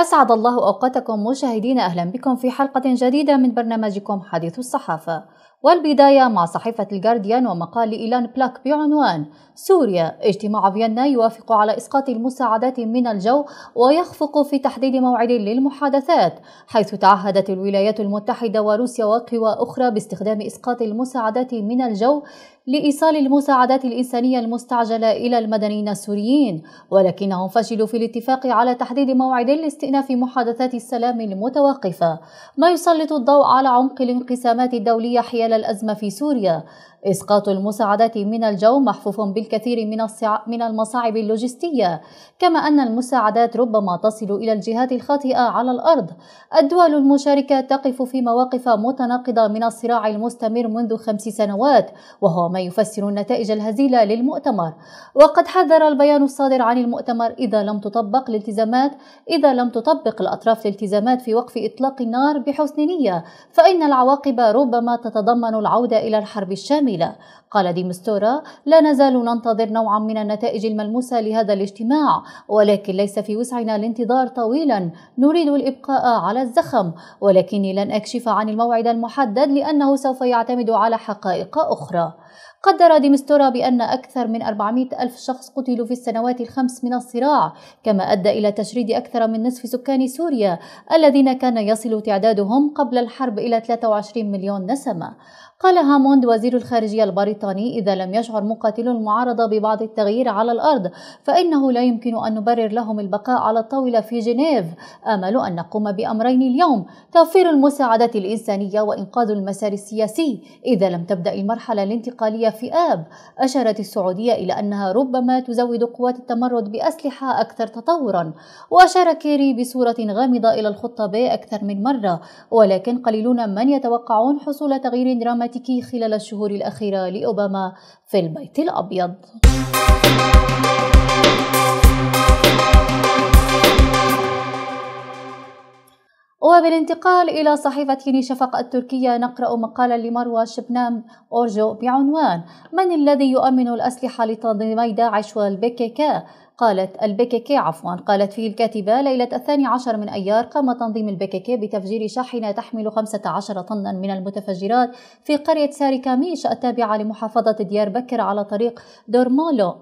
أسعد الله أوقاتكم مشاهدين أهلا بكم في حلقة جديدة من برنامجكم حديث الصحافة والبداية مع صحيفة الجارديان ومقال إيلان بلاك بعنوان سوريا اجتماع فيينا يوافق على إسقاط المساعدات من الجو ويخفق في تحديد موعد للمحادثات حيث تعهدت الولايات المتحدة وروسيا وقوى أخرى باستخدام إسقاط المساعدات من الجو لإيصال المساعدات الإنسانية المستعجلة إلى المدنيين السوريين ولكنهم فشلوا في الاتفاق على تحديد موعد لاستئناف محادثات السلام المتوقفة ما يسلط الضوء على عمق الانقسامات الدولية حيال خلال الأزمة في سوريا إسقاط المساعدات من الجو محفوف بالكثير من, الصع... من المصاعب اللوجستية كما أن المساعدات ربما تصل إلى الجهات الخاطئة على الأرض الدول المشاركة تقف في مواقف متناقضة من الصراع المستمر منذ خمس سنوات وهو ما يفسر النتائج الهزيلة للمؤتمر وقد حذر البيان الصادر عن المؤتمر إذا لم تطبق الالتزامات إذا لم تطبق الأطراف الالتزامات في وقف إطلاق النار بحسن نية فإن العواقب ربما تتضمن العودة إلى الحرب الشاملة مكتملة قال ديمستورا لا نزال ننتظر نوعا من النتائج الملموسة لهذا الاجتماع ولكن ليس في وسعنا الانتظار طويلا نريد الإبقاء على الزخم ولكني لن أكشف عن الموعد المحدد لأنه سوف يعتمد على حقائق أخرى قدر ديمستورا بأن أكثر من 400 ألف شخص قتلوا في السنوات الخمس من الصراع كما أدى إلى تشريد أكثر من نصف سكان سوريا الذين كان يصل تعدادهم قبل الحرب إلى 23 مليون نسمة قال هاموند وزير الخارجية البريطاني إذا لم يشعر مقاتلو المعارضة ببعض التغيير على الأرض فإنه لا يمكن أن نبرر لهم البقاء على الطاولة في جنيف آمل أن نقوم بأمرين اليوم توفير المساعدات الإنسانية وإنقاذ المسار السياسي إذا لم تبدأ المرحلة الانتقالية في آب أشارت السعودية إلى أنها ربما تزود قوات التمرد بأسلحة أكثر تطورا وأشار كيري بصورة غامضة إلى الخطة ب أكثر من مرة ولكن قليلون من يتوقعون حصول تغيير دراماتي دعوته خلال الشهور الأخيرة لأوباما في البيت الأبيض. وبالانتقال إلى صحيفة يني شفق التركية نقرأ مقالا لمروى شبنام أورجو بعنوان من الذي يؤمن الأسلحة لتنظيمي داعش والبيكيكا؟ قالت البكك عفوا قالت فيه الكاتبة ليلة الثاني عشر من أيار قام تنظيم البكك بتفجير شاحنة تحمل 15 طنا من المتفجرات في قرية ساري كاميش التابعة لمحافظة ديار بكر على طريق دورمالو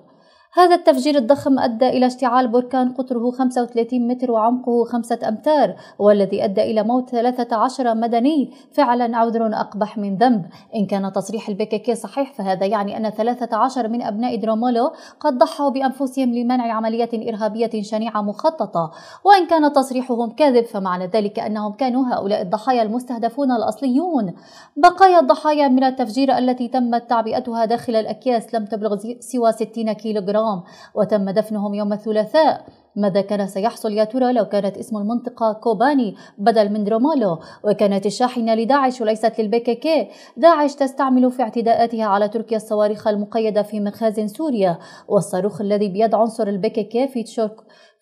هذا التفجير الضخم أدى إلى اشتعال بركان قطره 35 متر وعمقه 5 أمتار والذي أدى إلى موت 13 مدني فعلا عذر أقبح من ذنب إن كان تصريح البككي صحيح فهذا يعني أن 13 من أبناء درومولو قد ضحوا بأنفسهم لمنع عملية إرهابية شنيعة مخططة وإن كان تصريحهم كاذب فمعنى ذلك أنهم كانوا هؤلاء الضحايا المستهدفون الأصليون بقايا الضحايا من التفجير التي تمت تعبئتها داخل الأكياس لم تبلغ سوى 60 كيلوغرام الكرام وتم دفنهم يوم الثلاثاء ماذا كان سيحصل يا ترى لو كانت اسم المنطقة كوباني بدل من درومالو وكانت الشاحنة لداعش وليست للبيكيكي داعش تستعمل في اعتداءاتها على تركيا الصواريخ المقيدة في مخازن سوريا والصاروخ الذي بيد عنصر البيكيكي في تشورك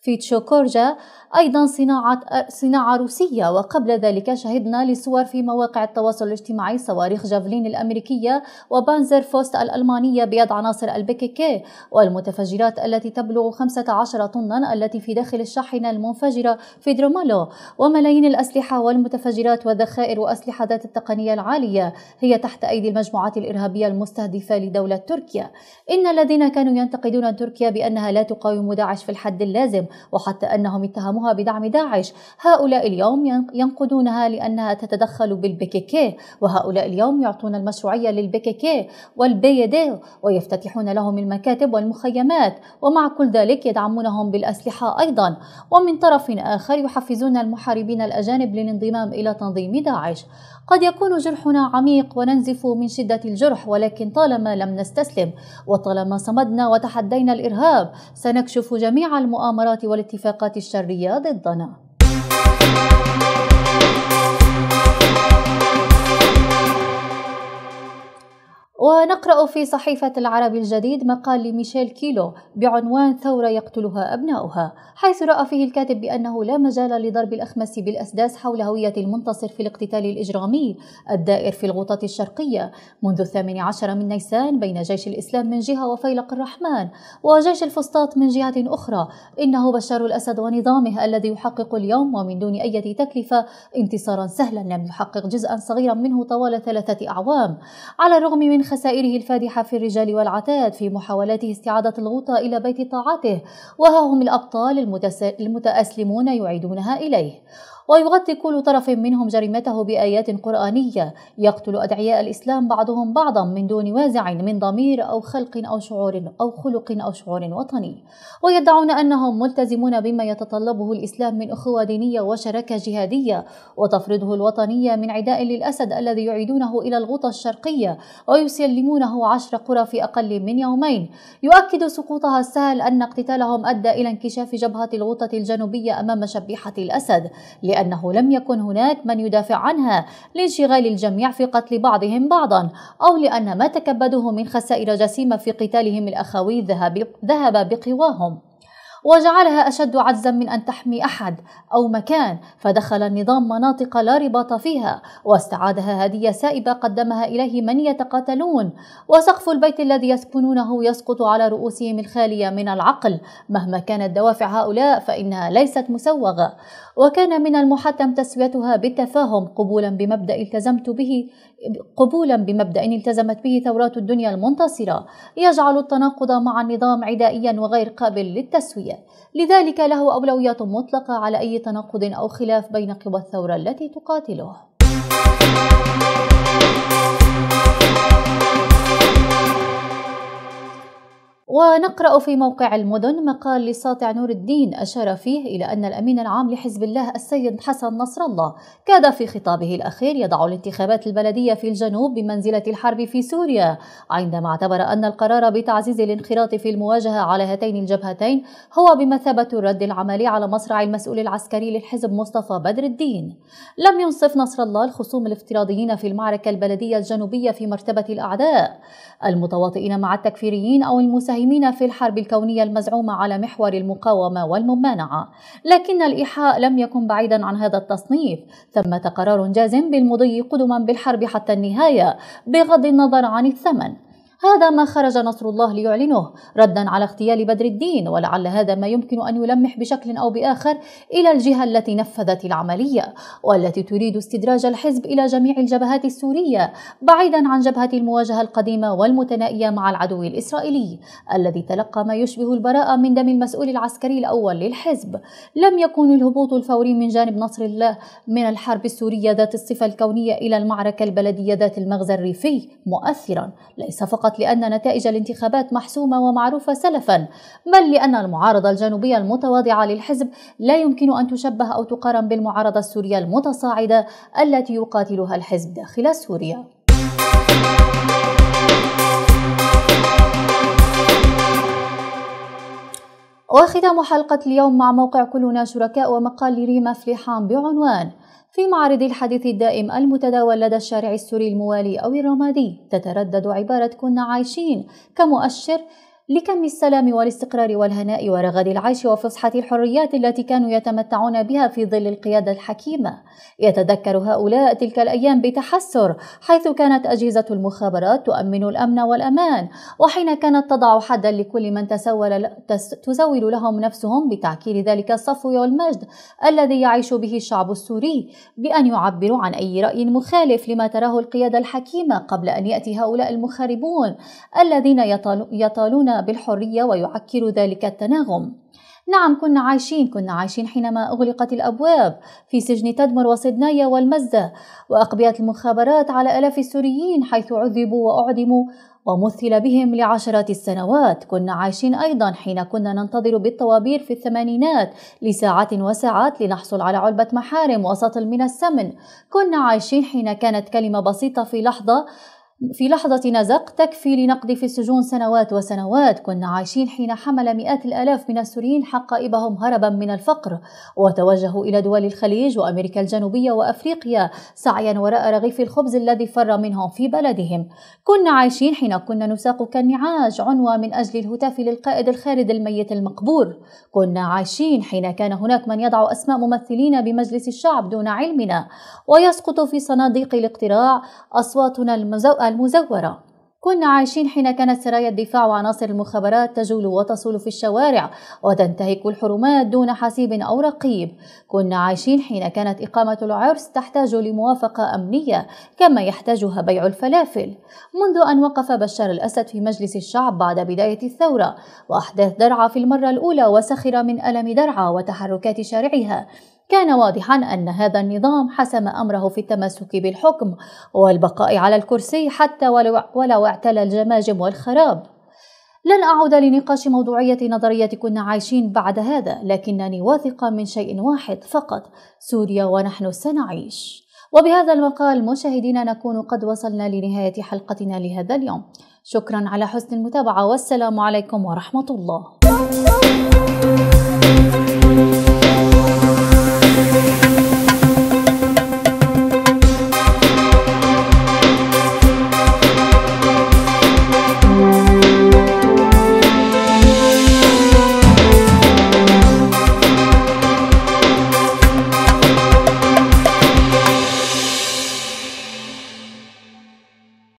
في تشوكورجا أيضا صناعة, صناعة روسية وقبل ذلك شهدنا لصور في مواقع التواصل الاجتماعي صواريخ جافلين الأمريكية وبانزر فوست الألمانية بيد عناصر البيكيكي والمتفجرات التي تبلغ 15 طنا التي في داخل الشاحنة المنفجرة في درومالو وملايين الأسلحة والمتفجرات والذخائر وأسلحة ذات التقنية العالية هي تحت أيدي المجموعات الإرهابية المستهدفة لدولة تركيا إن الذين كانوا ينتقدون تركيا بأنها لا تقاوم داعش في الحد اللازم وحتى أنهم اتهموها بدعم داعش هؤلاء اليوم ينقدونها لأنها تتدخل بالبكيكي وهؤلاء اليوم يعطون المشروعية للبكيكي والبيدي ويفتتحون لهم المكاتب والمخيمات ومع كل ذلك يدعمونهم بالأسلحة أيضا ومن طرف آخر يحفزون المحاربين الأجانب للانضمام إلى تنظيم داعش قد يكون جرحنا عميق وننزف من شدة الجرح ولكن طالما لم نستسلم وطالما صمدنا وتحدينا الإرهاب سنكشف جميع المؤامرات والاتفاقات الشرية ضدنا ونقرأ في صحيفة العرب الجديد مقال لميشيل كيلو بعنوان ثورة يقتلها أبناؤها حيث رأى فيه الكاتب بأنه لا مجال لضرب الأخمس بالأسداس حول هوية المنتصر في الاقتتال الإجرامي الدائر في الغوطة الشرقية منذ الثامن عشر من نيسان بين جيش الإسلام من جهة وفيلق الرحمن وجيش الفسطاط من جهة أخرى إنه بشار الأسد ونظامه الذي يحقق اليوم ومن دون أي تكلفة انتصارا سهلا لم يحقق جزءا صغيرا منه طوال ثلاثة أعوام على الرغم من خسائره الفادحة في الرجال والعتاد في محاولاته استعادة الغوطة إلى بيت طاعته وها هم الأبطال المتأسلمون يعيدونها إليه ويغطي كل طرف منهم جريمته بآيات قرآنية يقتل أدعياء الإسلام بعضهم بعضا من دون وازع من ضمير أو خلق أو شعور أو خلق أو شعور وطني ويدعون أنهم ملتزمون بما يتطلبه الإسلام من أخوة دينية وشراكة جهادية وتفرضه الوطنية من عداء للأسد الذي يعيدونه إلى الغوطة الشرقية ويسلمونه عشر قرى في أقل من يومين يؤكد سقوطها السهل أن اقتتالهم أدى إلى انكشاف جبهة الغوطة الجنوبية أمام شبيحة الأسد لأنه لم يكن هناك من يدافع عنها لانشغال الجميع في قتل بعضهم بعضا أو لأن ما تكبده من خسائر جسيمة في قتالهم الأخوي ذهب بقواهم وجعلها أشد عجزا من أن تحمي أحد أو مكان فدخل النظام مناطق لا رباط فيها واستعادها هدية سائبة قدمها إليه من يتقاتلون وسقف البيت الذي يسكنونه يسقط على رؤوسهم الخالية من العقل مهما كانت دوافع هؤلاء فإنها ليست مسوغة وكان من المحتم تسويتها بالتفاهم قبولا بمبدأ التزمت به قبولا بمبدا التزمت به ثورات الدنيا المنتصره يجعل التناقض مع النظام عدائيا وغير قابل للتسويه لذلك له اولويات مطلقه على اي تناقض او خلاف بين قوى الثوره التي تقاتله ونقرأ في موقع المدن مقال لساطع نور الدين أشار فيه إلى أن الأمين العام لحزب الله السيد حسن نصر الله كاد في خطابه الأخير يضع الانتخابات البلدية في الجنوب بمنزلة الحرب في سوريا عندما اعتبر أن القرار بتعزيز الانخراط في المواجهة على هاتين الجبهتين هو بمثابة الرد العملي على مصرع المسؤول العسكري للحزب مصطفى بدر الدين لم ينصف نصر الله الخصوم الافتراضيين في المعركة البلدية الجنوبية في مرتبة الأعداء المتواطئين مع التكفيريين أو المساهمين المساهمين في الحرب الكونية المزعومة على محور المقاومة والممانعة لكن الإيحاء لم يكن بعيدا عن هذا التصنيف ثمة قرار جازم بالمضي قدما بالحرب حتى النهاية بغض النظر عن الثمن هذا ما خرج نصر الله ليعلنه ردا على اغتيال بدر الدين ولعل هذا ما يمكن أن يلمح بشكل أو بآخر إلى الجهة التي نفذت العملية والتي تريد استدراج الحزب إلى جميع الجبهات السورية بعيدا عن جبهة المواجهة القديمة والمتنائية مع العدو الإسرائيلي الذي تلقى ما يشبه البراءة من دم المسؤول العسكري الأول للحزب لم يكن الهبوط الفوري من جانب نصر الله من الحرب السورية ذات الصفة الكونية إلى المعركة البلدية ذات المغزى الريفي مؤثرا ليس فقط فقط لأن نتائج الانتخابات محسومة ومعروفة سلفا بل لأن المعارضة الجنوبية المتواضعة للحزب لا يمكن أن تشبه أو تقارن بالمعارضة السورية المتصاعدة التي يقاتلها الحزب داخل سوريا وختام حلقة اليوم مع موقع كلنا شركاء ومقال ريما فليحان بعنوان في معرض الحديث الدائم المتداول لدى الشارع السوري الموالي أو الرمادي تتردد عبارة كنا عايشين كمؤشر لكم السلام والاستقرار والهناء ورغد العيش وفسحة الحريات التي كانوا يتمتعون بها في ظل القيادة الحكيمة. يتذكر هؤلاء تلك الأيام بتحسر حيث كانت أجهزة المخابرات تؤمن الأمن والأمان، وحين كانت تضع حدا لكل من تسول تسول لهم نفسهم بتعكير ذلك الصفو والمجد الذي يعيش به الشعب السوري بأن يعبروا عن أي رأي مخالف لما تراه القيادة الحكيمة قبل أن يأتي هؤلاء المخربون الذين يطالون بالحرية ويعكر ذلك التناغم نعم كنا عايشين كنا عايشين حينما أغلقت الأبواب في سجن تدمر وصدنايا والمزة وأقبيت المخابرات على ألاف السوريين حيث عذبوا وأعدموا ومثل بهم لعشرات السنوات كنا عايشين أيضا حين كنا ننتظر بالطوابير في الثمانينات لساعات وساعات لنحصل على علبة محارم وسطل من السمن كنا عايشين حين كانت كلمة بسيطة في لحظة في لحظة نزق تكفي لنقضي في السجون سنوات وسنوات كنا عايشين حين حمل مئات الآلاف من السوريين حقائبهم هربا من الفقر وتوجهوا إلى دول الخليج وأمريكا الجنوبية وأفريقيا سعيا وراء رغيف الخبز الذي فر منهم في بلدهم كنا عايشين حين كنا نساق كالنعاج عنوى من أجل الهتاف للقائد الخالد الميت المقبور كنا عايشين حين كان هناك من يضع أسماء ممثلين بمجلس الشعب دون علمنا ويسقط في صناديق الاقتراع أصواتنا المزوءة المزورة كنا عايشين حين كانت سرايا الدفاع وعناصر المخابرات تجول وتصول في الشوارع وتنتهك الحرمات دون حسيب أو رقيب كنا عايشين حين كانت إقامة العرس تحتاج لموافقة أمنية كما يحتاجها بيع الفلافل منذ أن وقف بشار الأسد في مجلس الشعب بعد بداية الثورة وأحداث درعا في المرة الأولى وسخر من ألم درعا وتحركات شارعها كان واضحا أن هذا النظام حسم أمره في التمسك بالحكم والبقاء على الكرسي حتى ولو, اعتلى الجماجم والخراب لن أعود لنقاش موضوعية نظرية كنا عايشين بعد هذا لكنني واثقة من شيء واحد فقط سوريا ونحن سنعيش وبهذا المقال مشاهدينا نكون قد وصلنا لنهاية حلقتنا لهذا اليوم شكرا على حسن المتابعة والسلام عليكم ورحمة الله